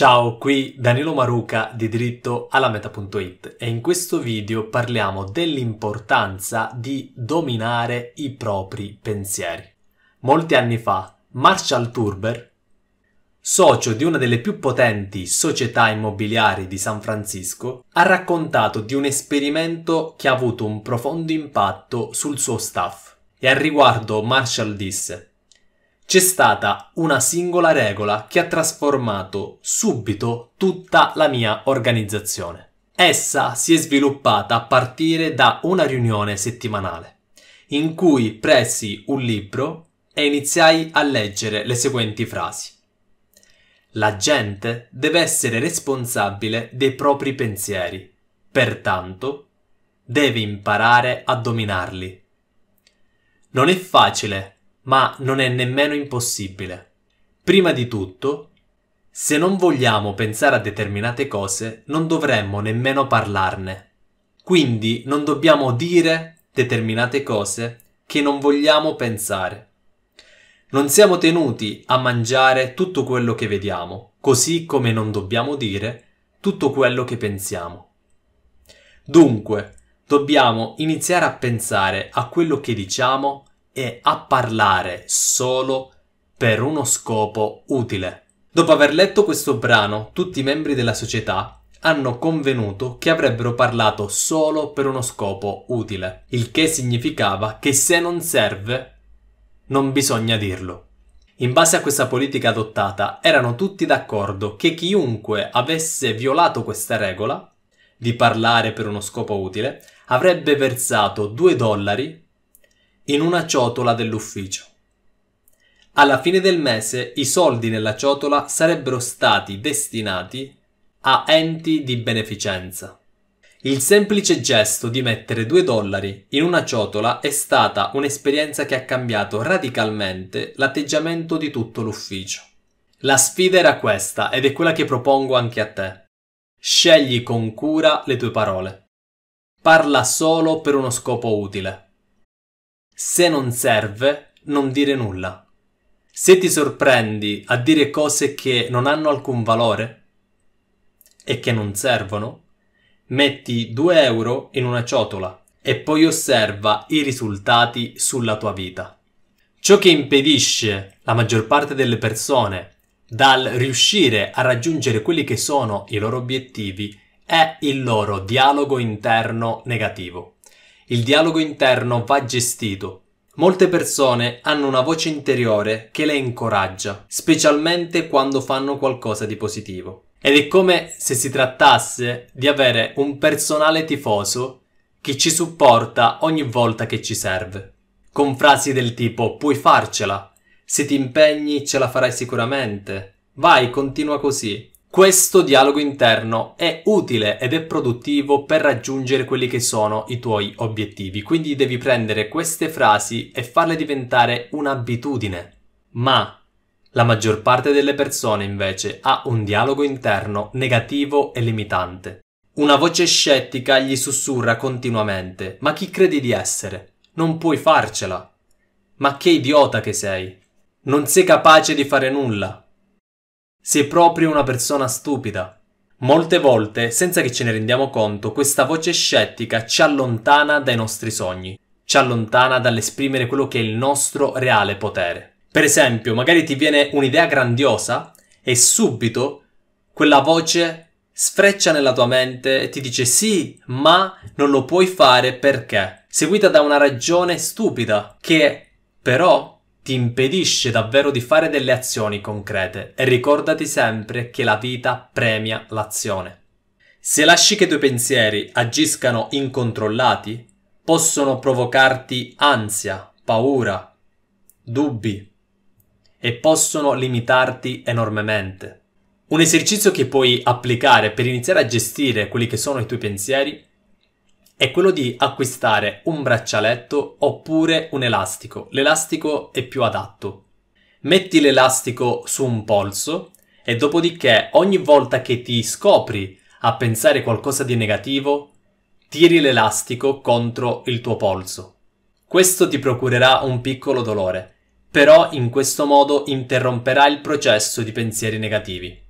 Ciao, qui Danilo Maruca di diritto alla meta.it e in questo video parliamo dell'importanza di dominare i propri pensieri. Molti anni fa, Marshall Turber, socio di una delle più potenti società immobiliari di San Francisco, ha raccontato di un esperimento che ha avuto un profondo impatto sul suo staff. E al riguardo Marshall disse c'è stata una singola regola che ha trasformato subito tutta la mia organizzazione. Essa si è sviluppata a partire da una riunione settimanale, in cui presi un libro e iniziai a leggere le seguenti frasi. La gente deve essere responsabile dei propri pensieri, pertanto deve imparare a dominarli. Non è facile ma non è nemmeno impossibile. Prima di tutto, se non vogliamo pensare a determinate cose, non dovremmo nemmeno parlarne. Quindi non dobbiamo dire determinate cose che non vogliamo pensare. Non siamo tenuti a mangiare tutto quello che vediamo, così come non dobbiamo dire tutto quello che pensiamo. Dunque, dobbiamo iniziare a pensare a quello che diciamo e a parlare solo per uno scopo utile. Dopo aver letto questo brano, tutti i membri della società hanno convenuto che avrebbero parlato solo per uno scopo utile, il che significava che se non serve, non bisogna dirlo. In base a questa politica adottata, erano tutti d'accordo che chiunque avesse violato questa regola, di parlare per uno scopo utile, avrebbe versato 2 dollari in una ciotola dell'ufficio. Alla fine del mese i soldi nella ciotola sarebbero stati destinati a enti di beneficenza. Il semplice gesto di mettere 2 dollari in una ciotola è stata un'esperienza che ha cambiato radicalmente l'atteggiamento di tutto l'ufficio. La sfida era questa ed è quella che propongo anche a te. Scegli con cura le tue parole. Parla solo per uno scopo utile. Se non serve, non dire nulla. Se ti sorprendi a dire cose che non hanno alcun valore e che non servono, metti 2 euro in una ciotola e poi osserva i risultati sulla tua vita. Ciò che impedisce la maggior parte delle persone dal riuscire a raggiungere quelli che sono i loro obiettivi è il loro dialogo interno negativo. Il dialogo interno va gestito. Molte persone hanno una voce interiore che le incoraggia, specialmente quando fanno qualcosa di positivo. Ed è come se si trattasse di avere un personale tifoso che ci supporta ogni volta che ci serve. Con frasi del tipo puoi farcela, se ti impegni ce la farai sicuramente, vai, continua così, questo dialogo interno è utile ed è produttivo per raggiungere quelli che sono i tuoi obiettivi, quindi devi prendere queste frasi e farle diventare un'abitudine. Ma la maggior parte delle persone invece ha un dialogo interno negativo e limitante. Una voce scettica gli sussurra continuamente Ma chi credi di essere? Non puoi farcela. Ma che idiota che sei. Non sei capace di fare nulla. Sei proprio una persona stupida. Molte volte, senza che ce ne rendiamo conto, questa voce scettica ci allontana dai nostri sogni, ci allontana dall'esprimere quello che è il nostro reale potere. Per esempio, magari ti viene un'idea grandiosa e subito quella voce sfreccia nella tua mente e ti dice sì, ma non lo puoi fare perché, seguita da una ragione stupida che però ti impedisce davvero di fare delle azioni concrete e ricordati sempre che la vita premia l'azione. Se lasci che i tuoi pensieri agiscano incontrollati, possono provocarti ansia, paura, dubbi e possono limitarti enormemente. Un esercizio che puoi applicare per iniziare a gestire quelli che sono i tuoi pensieri è quello di acquistare un braccialetto oppure un elastico. L'elastico è più adatto. Metti l'elastico su un polso e dopodiché ogni volta che ti scopri a pensare qualcosa di negativo, tiri l'elastico contro il tuo polso. Questo ti procurerà un piccolo dolore, però in questo modo interromperà il processo di pensieri negativi.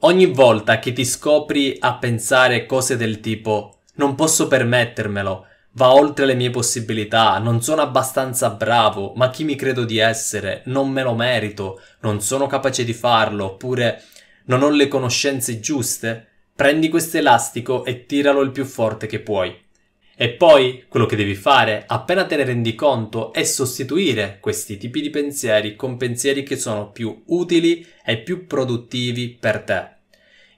Ogni volta che ti scopri a pensare cose del tipo non posso permettermelo. Va oltre le mie possibilità, non sono abbastanza bravo, ma chi mi credo di essere? Non me lo merito, non sono capace di farlo, oppure non ho le conoscenze giuste? Prendi questo elastico e tiralo il più forte che puoi. E poi quello che devi fare, appena te ne rendi conto, è sostituire questi tipi di pensieri con pensieri che sono più utili e più produttivi per te.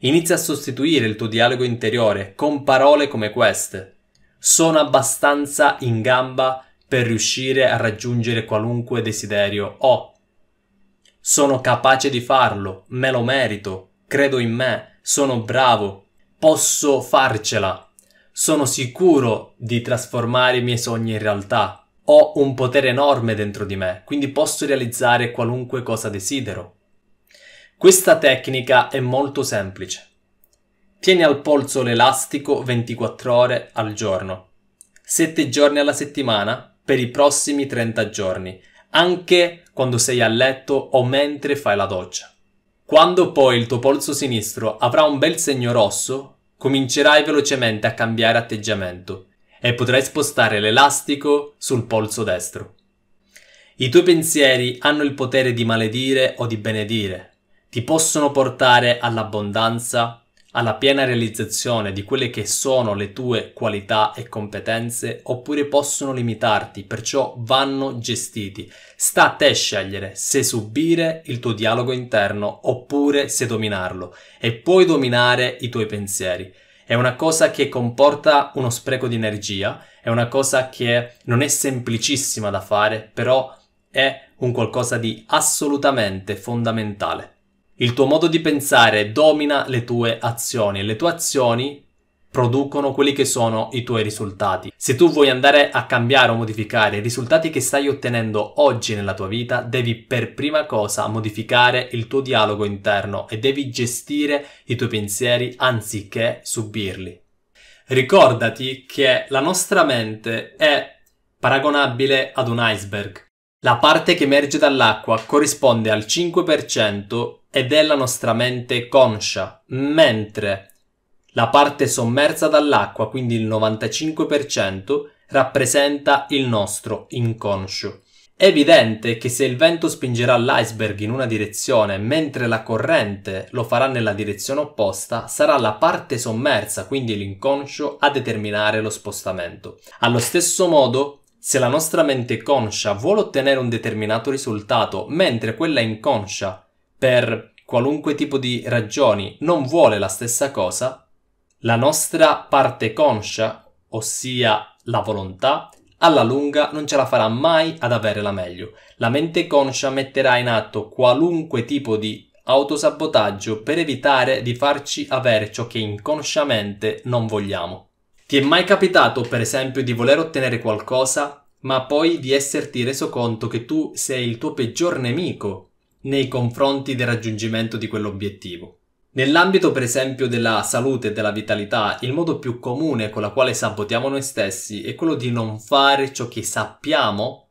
Inizia a sostituire il tuo dialogo interiore con parole come queste. Sono abbastanza in gamba per riuscire a raggiungere qualunque desiderio ho. Sono capace di farlo, me lo merito, credo in me, sono bravo, posso farcela. Sono sicuro di trasformare i miei sogni in realtà. Ho un potere enorme dentro di me, quindi posso realizzare qualunque cosa desidero. Questa tecnica è molto semplice. Tieni al polso l'elastico 24 ore al giorno, 7 giorni alla settimana per i prossimi 30 giorni, anche quando sei a letto o mentre fai la doccia. Quando poi il tuo polso sinistro avrà un bel segno rosso, comincerai velocemente a cambiare atteggiamento e potrai spostare l'elastico sul polso destro. I tuoi pensieri hanno il potere di maledire o di benedire, ti possono portare all'abbondanza, alla piena realizzazione di quelle che sono le tue qualità e competenze, oppure possono limitarti, perciò vanno gestiti. Sta a te scegliere se subire il tuo dialogo interno oppure se dominarlo e puoi dominare i tuoi pensieri. È una cosa che comporta uno spreco di energia, è una cosa che non è semplicissima da fare, però è un qualcosa di assolutamente fondamentale. Il tuo modo di pensare domina le tue azioni e le tue azioni producono quelli che sono i tuoi risultati. Se tu vuoi andare a cambiare o modificare i risultati che stai ottenendo oggi nella tua vita, devi per prima cosa modificare il tuo dialogo interno e devi gestire i tuoi pensieri anziché subirli. Ricordati che la nostra mente è paragonabile ad un iceberg. La parte che emerge dall'acqua corrisponde al 5% ed è la nostra mente conscia, mentre la parte sommersa dall'acqua, quindi il 95%, rappresenta il nostro inconscio. È evidente che se il vento spingerà l'iceberg in una direzione mentre la corrente lo farà nella direzione opposta, sarà la parte sommersa, quindi l'inconscio, a determinare lo spostamento. Allo stesso modo, se la nostra mente conscia vuole ottenere un determinato risultato, mentre quella inconscia, per qualunque tipo di ragioni, non vuole la stessa cosa, la nostra parte conscia, ossia la volontà, alla lunga non ce la farà mai ad avere la meglio. La mente conscia metterà in atto qualunque tipo di autosabotaggio per evitare di farci avere ciò che inconsciamente non vogliamo. Ti è mai capitato, per esempio, di voler ottenere qualcosa, ma poi di esserti reso conto che tu sei il tuo peggior nemico nei confronti del raggiungimento di quell'obiettivo? Nell'ambito per esempio della salute e della vitalità, il modo più comune con la quale sabotiamo noi stessi è quello di non fare ciò che sappiamo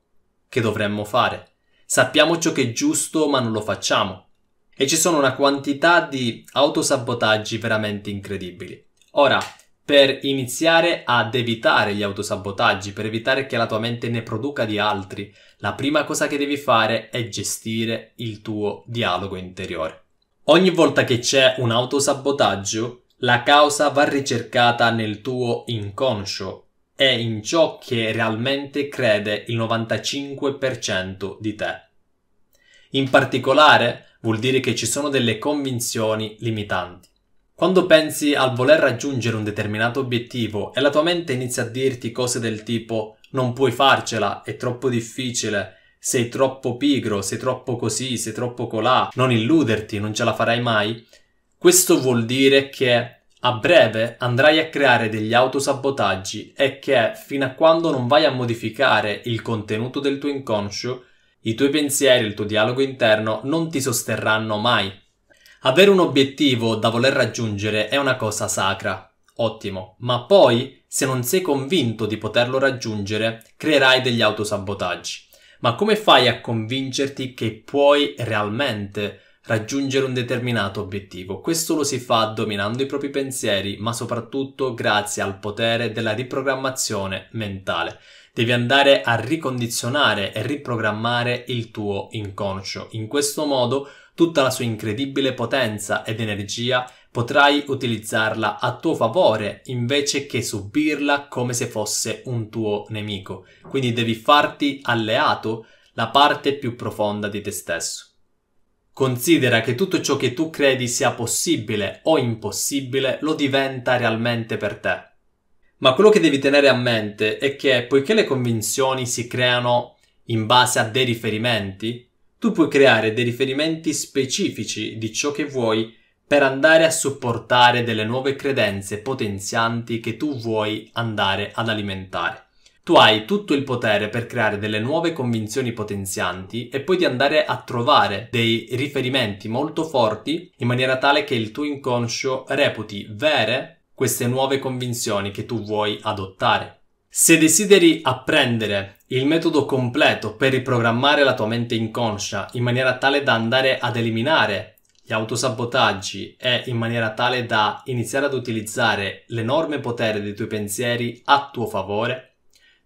che dovremmo fare. Sappiamo ciò che è giusto ma non lo facciamo. E ci sono una quantità di autosabotaggi veramente incredibili. Ora, per iniziare ad evitare gli autosabotaggi, per evitare che la tua mente ne produca di altri, la prima cosa che devi fare è gestire il tuo dialogo interiore. Ogni volta che c'è un autosabotaggio, la causa va ricercata nel tuo inconscio e in ciò che realmente crede il 95% di te. In particolare, vuol dire che ci sono delle convinzioni limitanti. Quando pensi al voler raggiungere un determinato obiettivo e la tua mente inizia a dirti cose del tipo non puoi farcela, è troppo difficile, sei troppo pigro, sei troppo così, sei troppo colà, non illuderti, non ce la farai mai, questo vuol dire che a breve andrai a creare degli autosabotaggi e che fino a quando non vai a modificare il contenuto del tuo inconscio, i tuoi pensieri, il tuo dialogo interno non ti sosterranno mai. Avere un obiettivo da voler raggiungere è una cosa sacra, ottimo, ma poi, se non sei convinto di poterlo raggiungere, creerai degli autosabotaggi. Ma come fai a convincerti che puoi realmente raggiungere un determinato obiettivo. Questo lo si fa dominando i propri pensieri, ma soprattutto grazie al potere della riprogrammazione mentale. Devi andare a ricondizionare e riprogrammare il tuo inconscio. In questo modo tutta la sua incredibile potenza ed energia potrai utilizzarla a tuo favore invece che subirla come se fosse un tuo nemico. Quindi devi farti alleato la parte più profonda di te stesso. Considera che tutto ciò che tu credi sia possibile o impossibile lo diventa realmente per te. Ma quello che devi tenere a mente è che poiché le convinzioni si creano in base a dei riferimenti, tu puoi creare dei riferimenti specifici di ciò che vuoi per andare a supportare delle nuove credenze potenzianti che tu vuoi andare ad alimentare. Tu hai tutto il potere per creare delle nuove convinzioni potenzianti e poi di andare a trovare dei riferimenti molto forti in maniera tale che il tuo inconscio reputi vere queste nuove convinzioni che tu vuoi adottare. Se desideri apprendere il metodo completo per riprogrammare la tua mente inconscia in maniera tale da andare ad eliminare gli autosabotaggi e in maniera tale da iniziare ad utilizzare l'enorme potere dei tuoi pensieri a tuo favore,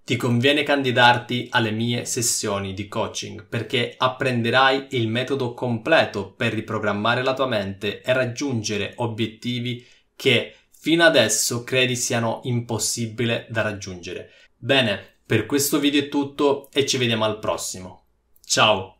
ti conviene candidarti alle mie sessioni di coaching perché apprenderai il metodo completo per riprogrammare la tua mente e raggiungere obiettivi che fino adesso credi siano impossibili da raggiungere. Bene, per questo video è tutto e ci vediamo al prossimo. Ciao!